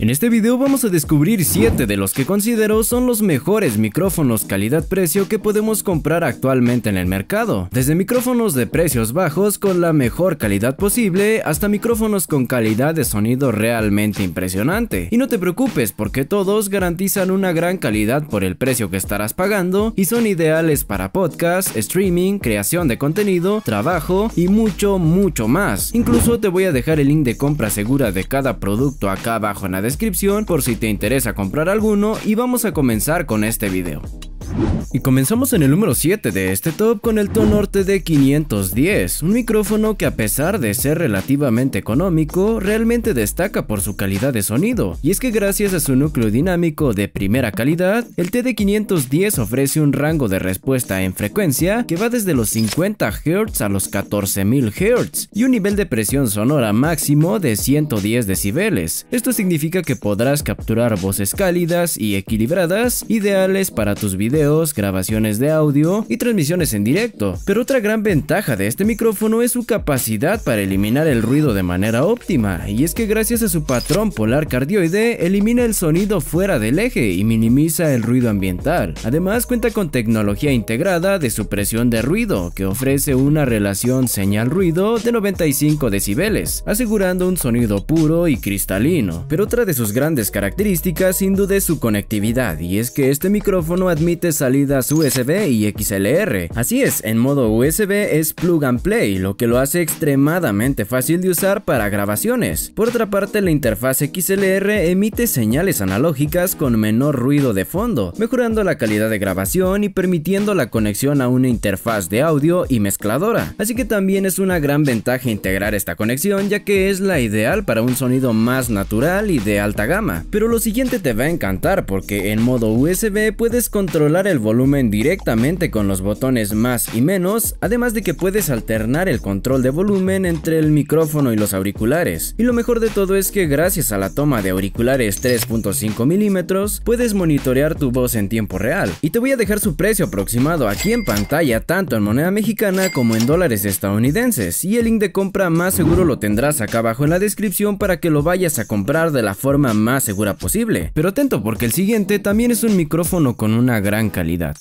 En este video vamos a descubrir 7 de los que considero son los mejores micrófonos calidad-precio que podemos comprar actualmente en el mercado. Desde micrófonos de precios bajos con la mejor calidad posible hasta micrófonos con calidad de sonido realmente impresionante. Y no te preocupes porque todos garantizan una gran calidad por el precio que estarás pagando y son ideales para podcast, streaming, creación de contenido, trabajo y mucho mucho más. Incluso te voy a dejar el link de compra segura de cada producto acá abajo en la descripción por si te interesa comprar alguno y vamos a comenzar con este video. Y comenzamos en el número 7 de este top con el Tonor td 510, un micrófono que a pesar de ser relativamente económico, realmente destaca por su calidad de sonido, y es que gracias a su núcleo dinámico de primera calidad, el TD510 ofrece un rango de respuesta en frecuencia que va desde los 50 Hz a los 14000 Hz y un nivel de presión sonora máximo de 110 decibeles. Esto significa que podrás capturar voces cálidas y equilibradas, ideales para tus videos grabaciones de audio y transmisiones en directo. Pero otra gran ventaja de este micrófono es su capacidad para eliminar el ruido de manera óptima, y es que gracias a su patrón polar cardioide elimina el sonido fuera del eje y minimiza el ruido ambiental. Además cuenta con tecnología integrada de supresión de ruido que ofrece una relación señal-ruido de 95 decibeles, asegurando un sonido puro y cristalino. Pero otra de sus grandes características sin duda es su conectividad y es que este micrófono admite salidas USB y XLR. Así es, en modo USB es plug and play, lo que lo hace extremadamente fácil de usar para grabaciones. Por otra parte, la interfaz XLR emite señales analógicas con menor ruido de fondo, mejorando la calidad de grabación y permitiendo la conexión a una interfaz de audio y mezcladora. Así que también es una gran ventaja integrar esta conexión ya que es la ideal para un sonido más natural y de alta gama. Pero lo siguiente te va a encantar porque en modo USB puedes controlar el volumen directamente con los botones más y menos, además de que puedes alternar el control de volumen entre el micrófono y los auriculares. Y lo mejor de todo es que gracias a la toma de auriculares 3.5 milímetros, puedes monitorear tu voz en tiempo real. Y te voy a dejar su precio aproximado aquí en pantalla, tanto en moneda mexicana como en dólares estadounidenses. Y el link de compra más seguro lo tendrás acá abajo en la descripción para que lo vayas a comprar de la forma más segura posible. Pero atento porque el siguiente también es un micrófono con una gran calidad.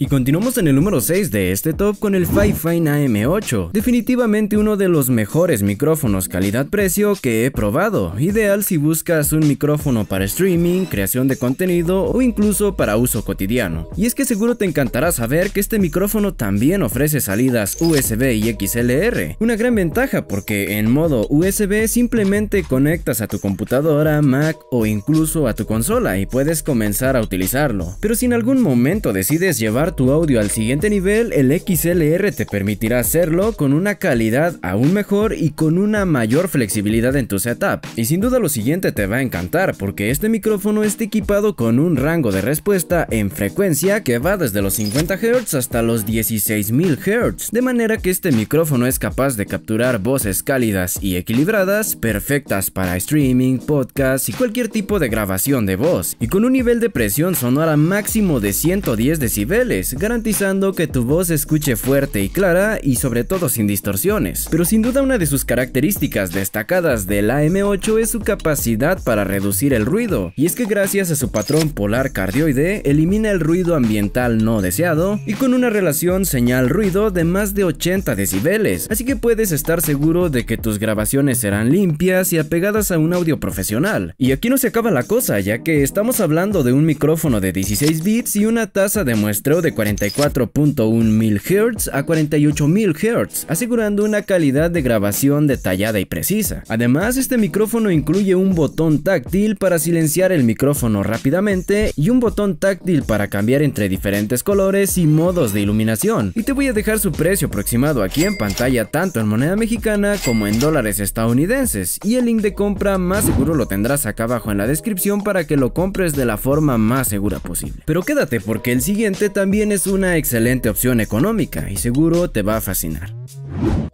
Y continuamos en el número 6 de este top con el Fifine AM8, definitivamente uno de los mejores micrófonos calidad-precio que he probado, ideal si buscas un micrófono para streaming, creación de contenido o incluso para uso cotidiano. Y es que seguro te encantará saber que este micrófono también ofrece salidas USB y XLR, una gran ventaja porque en modo USB simplemente conectas a tu computadora, Mac o incluso a tu consola y puedes comenzar a utilizarlo, pero sin algún momento decides llevar tu audio al siguiente nivel, el XLR te permitirá hacerlo con una calidad aún mejor y con una mayor flexibilidad en tu setup. Y sin duda lo siguiente te va a encantar porque este micrófono está equipado con un rango de respuesta en frecuencia que va desde los 50 Hz hasta los 16000 Hz, de manera que este micrófono es capaz de capturar voces cálidas y equilibradas, perfectas para streaming, podcast y cualquier tipo de grabación de voz, y con un nivel de presión sonora máximo de 110 decibeles, garantizando que tu voz escuche fuerte y clara y sobre todo sin distorsiones. Pero sin duda una de sus características destacadas del AM8 es su capacidad para reducir el ruido, y es que gracias a su patrón polar cardioide elimina el ruido ambiental no deseado y con una relación señal-ruido de más de 80 decibeles, así que puedes estar seguro de que tus grabaciones serán limpias y apegadas a un audio profesional. Y aquí no se acaba la cosa, ya que estamos hablando de un micrófono de 16 bits y una tasa de muestreo de 44.1 mil Hz a 48 mil Hz, asegurando una calidad de grabación detallada y precisa. Además, este micrófono incluye un botón táctil para silenciar el micrófono rápidamente y un botón táctil para cambiar entre diferentes colores y modos de iluminación. Y te voy a dejar su precio aproximado aquí en pantalla tanto en moneda mexicana como en dólares estadounidenses y el link de compra más seguro lo tendrás acá abajo en la descripción para que lo compres de la forma más segura posible. Pero quédate porque el siguiente también es una excelente opción económica y seguro te va a fascinar.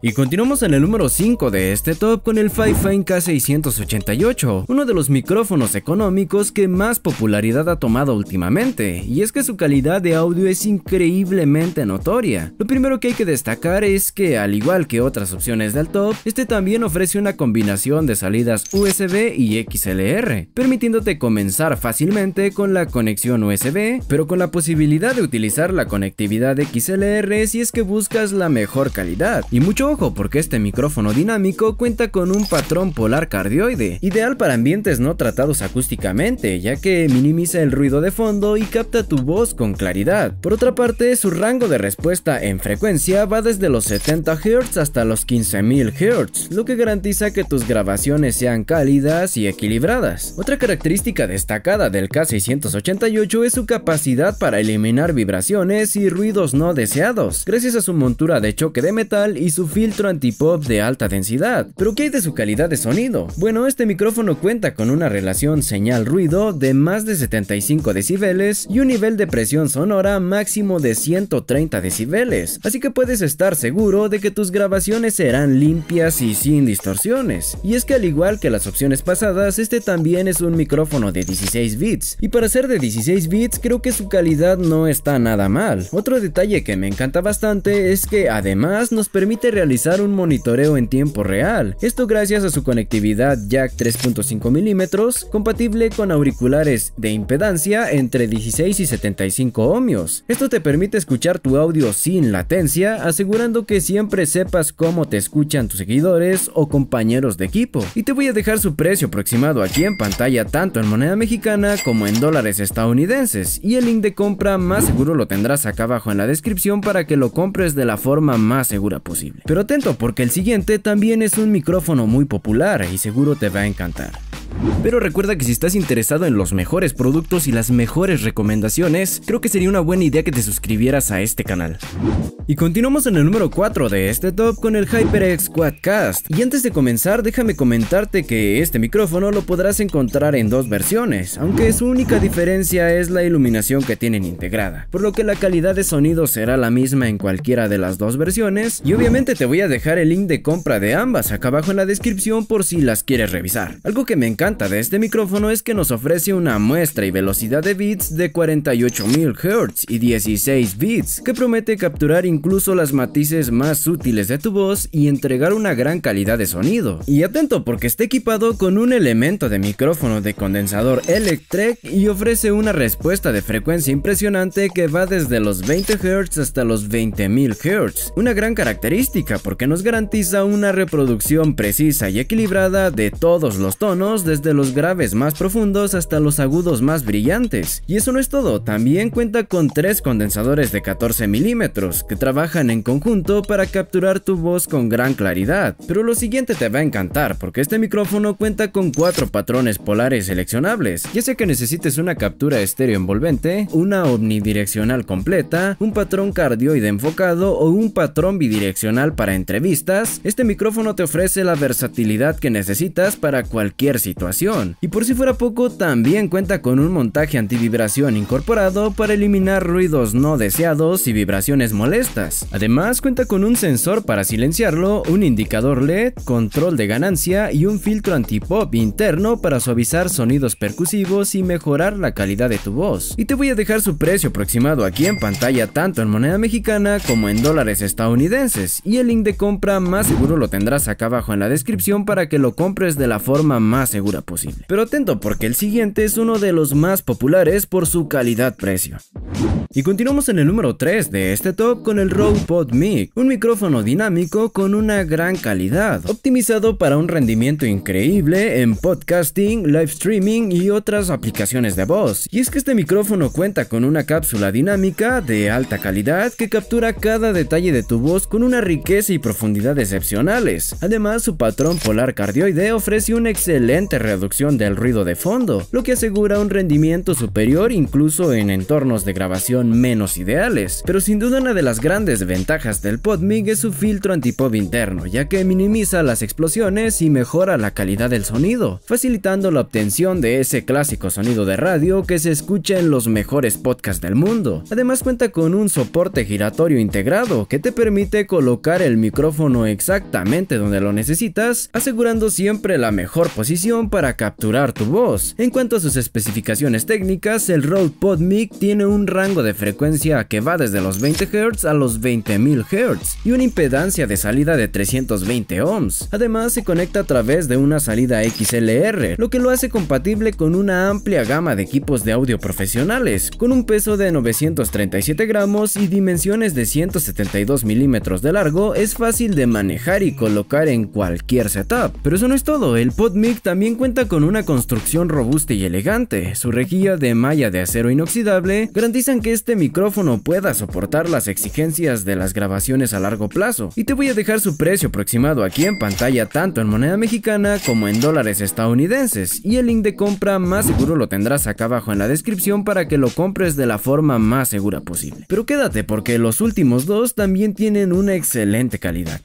Y continuamos en el número 5 de este top con el Fifine K688, uno de los micrófonos económicos que más popularidad ha tomado últimamente, y es que su calidad de audio es increíblemente notoria. Lo primero que hay que destacar es que, al igual que otras opciones del top, este también ofrece una combinación de salidas USB y XLR, permitiéndote comenzar fácilmente con la conexión USB, pero con la posibilidad de utilizar la conectividad XLR si es que buscas la mejor calidad y mucho ojo porque este micrófono dinámico cuenta con un patrón polar cardioide, ideal para ambientes no tratados acústicamente, ya que minimiza el ruido de fondo y capta tu voz con claridad. Por otra parte, su rango de respuesta en frecuencia va desde los 70 Hz hasta los 15000 Hz, lo que garantiza que tus grabaciones sean cálidas y equilibradas. Otra característica destacada del K688 es su capacidad para eliminar vibraciones y ruidos no deseados, gracias a su montura de choque de metal y su filtro antipop de alta densidad. Pero ¿qué hay de su calidad de sonido? Bueno, este micrófono cuenta con una relación señal-ruido de más de 75 decibeles y un nivel de presión sonora máximo de 130 decibeles, así que puedes estar seguro de que tus grabaciones serán limpias y sin distorsiones. Y es que al igual que las opciones pasadas, este también es un micrófono de 16 bits, y para ser de 16 bits creo que su calidad no está nada mal. Otro detalle que me encanta bastante es que además nos permite permite realizar un monitoreo en tiempo real, esto gracias a su conectividad jack 3.5 mm compatible con auriculares de impedancia entre 16 y 75 ohmios. Esto te permite escuchar tu audio sin latencia, asegurando que siempre sepas cómo te escuchan tus seguidores o compañeros de equipo. Y te voy a dejar su precio aproximado aquí en pantalla tanto en moneda mexicana como en dólares estadounidenses y el link de compra más seguro lo tendrás acá abajo en la descripción para que lo compres de la forma más segura posible. Pero atento porque el siguiente también es un micrófono muy popular y seguro te va a encantar. Pero recuerda que si estás interesado en los mejores productos y las mejores recomendaciones, creo que sería una buena idea que te suscribieras a este canal. Y continuamos en el número 4 de este top con el HyperX Quadcast. Y antes de comenzar, déjame comentarte que este micrófono lo podrás encontrar en dos versiones, aunque su única diferencia es la iluminación que tienen integrada, por lo que la calidad de sonido será la misma en cualquiera de las dos versiones, y obviamente te voy a dejar el link de compra de ambas acá abajo en la descripción por si las quieres revisar. Algo que me encanta encanta de este micrófono es que nos ofrece una muestra y velocidad de bits de 48.000 Hz y 16 bits, que promete capturar incluso las matices más útiles de tu voz y entregar una gran calidad de sonido. Y atento porque está equipado con un elemento de micrófono de condensador Electrek y ofrece una respuesta de frecuencia impresionante que va desde los 20 Hz hasta los 20.000 Hz, una gran característica porque nos garantiza una reproducción precisa y equilibrada de todos los tonos desde los graves más profundos hasta los agudos más brillantes. Y eso no es todo, también cuenta con tres condensadores de 14 milímetros que trabajan en conjunto para capturar tu voz con gran claridad. Pero lo siguiente te va a encantar porque este micrófono cuenta con cuatro patrones polares seleccionables, ya sea que necesites una captura estéreo envolvente, una omnidireccional completa, un patrón cardioide enfocado o un patrón bidireccional para entrevistas, este micrófono te ofrece la versatilidad que necesitas para cualquier situación y por si fuera poco, también cuenta con un montaje antivibración incorporado para eliminar ruidos no deseados y vibraciones molestas. Además, cuenta con un sensor para silenciarlo, un indicador LED, control de ganancia y un filtro antipop interno para suavizar sonidos percusivos y mejorar la calidad de tu voz. Y te voy a dejar su precio aproximado aquí en pantalla tanto en moneda mexicana como en dólares estadounidenses y el link de compra más seguro lo tendrás acá abajo en la descripción para que lo compres de la forma más segura posible. Pero atento porque el siguiente es uno de los más populares por su calidad-precio. Y continuamos en el número 3 de este top con el Rode PodMic, un micrófono dinámico con una gran calidad, optimizado para un rendimiento increíble en podcasting, live streaming y otras aplicaciones de voz. Y es que este micrófono cuenta con una cápsula dinámica de alta calidad que captura cada detalle de tu voz con una riqueza y profundidad excepcionales. Además, su patrón polar cardioide ofrece un excelente reducción del ruido de fondo, lo que asegura un rendimiento superior incluso en entornos de grabación menos ideales. Pero sin duda una de las grandes ventajas del PodMig es su filtro antipop interno, ya que minimiza las explosiones y mejora la calidad del sonido, facilitando la obtención de ese clásico sonido de radio que se escucha en los mejores podcasts del mundo. Además cuenta con un soporte giratorio integrado que te permite colocar el micrófono exactamente donde lo necesitas, asegurando siempre la mejor posición para capturar tu voz. En cuanto a sus especificaciones técnicas, el Rode PodMic tiene un rango de frecuencia que va desde los 20 Hz a los 20.000 Hz y una impedancia de salida de 320 ohms. Además se conecta a través de una salida XLR, lo que lo hace compatible con una amplia gama de equipos de audio profesionales, con un peso de 937 gramos y dimensiones de 172 milímetros de largo, es fácil de manejar y colocar en cualquier setup. Pero eso no es todo, el PodMic también cuenta con una construcción robusta y elegante. Su rejilla de malla de acero inoxidable garantizan que este micrófono pueda soportar las exigencias de las grabaciones a largo plazo. Y te voy a dejar su precio aproximado aquí en pantalla tanto en moneda mexicana como en dólares estadounidenses. Y el link de compra más seguro lo tendrás acá abajo en la descripción para que lo compres de la forma más segura posible. Pero quédate porque los últimos dos también tienen una excelente calidad.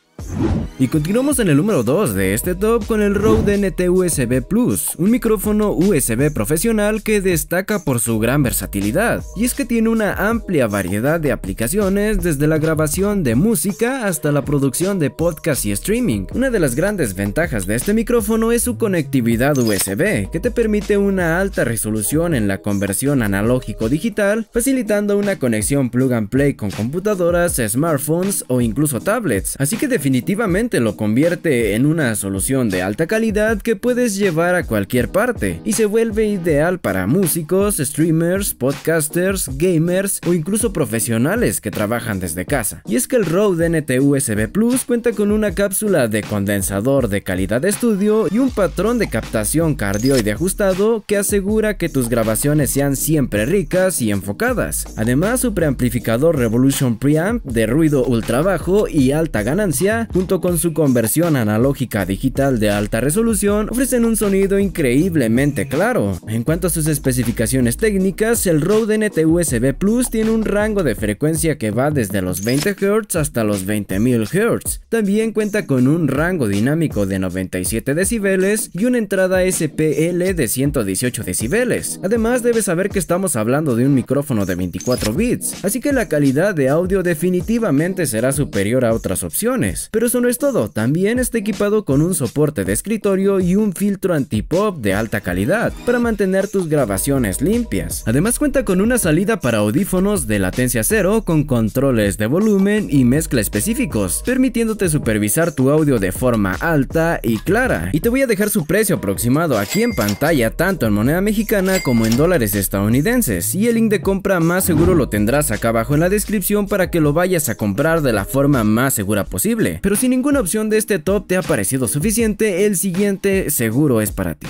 Y continuamos en el número 2 de este top con el Rode NT-USB Plus, un micrófono USB profesional que destaca por su gran versatilidad, y es que tiene una amplia variedad de aplicaciones desde la grabación de música hasta la producción de podcast y streaming. Una de las grandes ventajas de este micrófono es su conectividad USB, que te permite una alta resolución en la conversión analógico-digital, facilitando una conexión plug and play con computadoras, smartphones o incluso tablets, así que definitivamente definitivamente lo convierte en una solución de alta calidad que puedes llevar a cualquier parte y se vuelve ideal para músicos, streamers, podcasters, gamers o incluso profesionales que trabajan desde casa. Y es que el Rode NT-USB Plus cuenta con una cápsula de condensador de calidad de estudio y un patrón de captación cardioide ajustado que asegura que tus grabaciones sean siempre ricas y enfocadas. Además, su preamplificador Revolution Preamp de ruido ultra bajo y alta ganancia junto con su conversión analógica digital de alta resolución, ofrecen un sonido increíblemente claro. En cuanto a sus especificaciones técnicas, el Rode NT-USB Plus tiene un rango de frecuencia que va desde los 20 Hz hasta los 20.000 Hz. También cuenta con un rango dinámico de 97 decibeles y una entrada SPL de 118 decibeles. Además, debes saber que estamos hablando de un micrófono de 24 bits, así que la calidad de audio definitivamente será superior a otras opciones. Pero eso no es todo, también está equipado con un soporte de escritorio y un filtro anti-pop de alta calidad para mantener tus grabaciones limpias. Además cuenta con una salida para audífonos de latencia cero con controles de volumen y mezcla específicos, permitiéndote supervisar tu audio de forma alta y clara. Y te voy a dejar su precio aproximado aquí en pantalla tanto en moneda mexicana como en dólares estadounidenses y el link de compra más seguro lo tendrás acá abajo en la descripción para que lo vayas a comprar de la forma más segura posible. Pero si ninguna opción de este top te ha parecido suficiente, el siguiente seguro es para ti.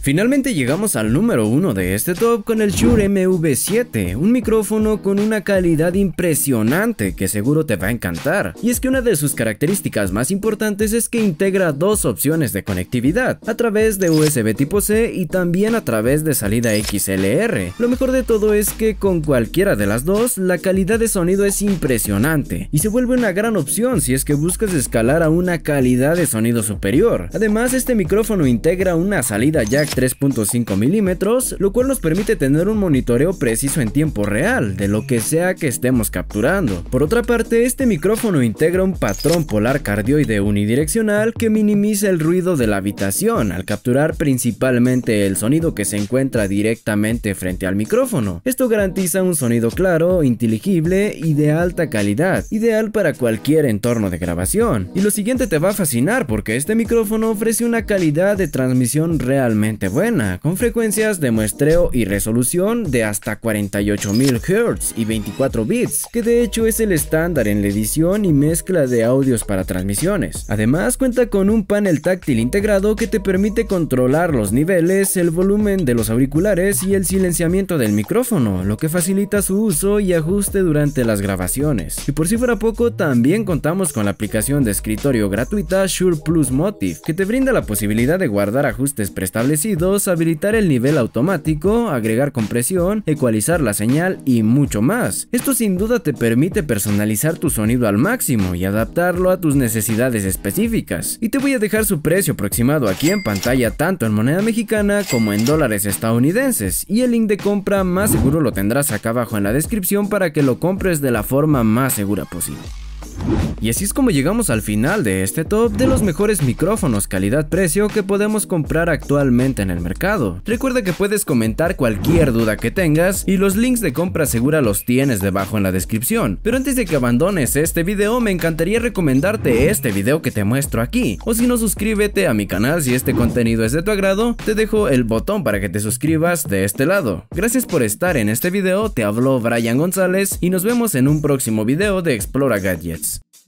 Finalmente llegamos al número 1 de este top con el Shure MV7, un micrófono con una calidad impresionante que seguro te va a encantar. Y es que una de sus características más importantes es que integra dos opciones de conectividad, a través de USB tipo C y también a través de salida XLR. Lo mejor de todo es que con cualquiera de las dos, la calidad de sonido es impresionante y se vuelve una gran opción si es que buscas escalar a una calidad de sonido superior. Además, este micrófono integra una salida jack 3.5 milímetros, lo cual nos permite tener un monitoreo preciso en tiempo real de lo que sea que estemos capturando. Por otra parte, este micrófono integra un patrón polar cardioide unidireccional que minimiza el ruido de la habitación al capturar principalmente el sonido que se encuentra directamente frente al micrófono. Esto garantiza un sonido claro, inteligible y de alta calidad, ideal para cualquier entorno de grabación. Y lo siguiente te va a fascinar porque este micrófono ofrece una calidad de transmisión real realmente buena, con frecuencias de muestreo y resolución de hasta 48.000 Hz y 24 bits, que de hecho es el estándar en la edición y mezcla de audios para transmisiones. Además cuenta con un panel táctil integrado que te permite controlar los niveles, el volumen de los auriculares y el silenciamiento del micrófono, lo que facilita su uso y ajuste durante las grabaciones. Y por si fuera poco, también contamos con la aplicación de escritorio gratuita Shure Plus Motive, que te brinda la posibilidad de guardar ajustes prestados Establecidos, habilitar el nivel automático, agregar compresión, ecualizar la señal y mucho más. Esto sin duda te permite personalizar tu sonido al máximo y adaptarlo a tus necesidades específicas. Y te voy a dejar su precio aproximado aquí en pantalla tanto en moneda mexicana como en dólares estadounidenses y el link de compra más seguro lo tendrás acá abajo en la descripción para que lo compres de la forma más segura posible. Y así es como llegamos al final de este top de los mejores micrófonos calidad-precio que podemos comprar actualmente en el mercado. Recuerda que puedes comentar cualquier duda que tengas y los links de compra segura los tienes debajo en la descripción. Pero antes de que abandones este video me encantaría recomendarte este video que te muestro aquí. O si no suscríbete a mi canal si este contenido es de tu agrado, te dejo el botón para que te suscribas de este lado. Gracias por estar en este video, te habló Brian González y nos vemos en un próximo video de Explora Gadget.